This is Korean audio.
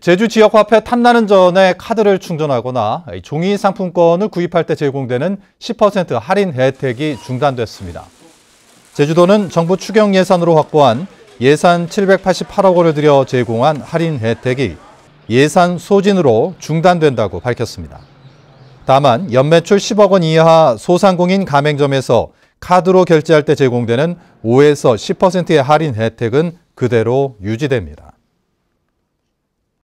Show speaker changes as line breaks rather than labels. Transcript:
제주 지역화폐 탐나는 전에 카드를 충전하거나 종이 상품권을 구입할 때 제공되는 10% 할인 혜택이 중단됐습니다. 제주도는 정부 추경 예산으로 확보한 예산 788억 원을 들여 제공한 할인 혜택이 예산 소진으로 중단된다고 밝혔습니다. 다만 연매출 10억 원 이하 소상공인 가맹점에서 카드로 결제할 때 제공되는 5에서 10%의 할인 혜택은 그대로 유지됩니다.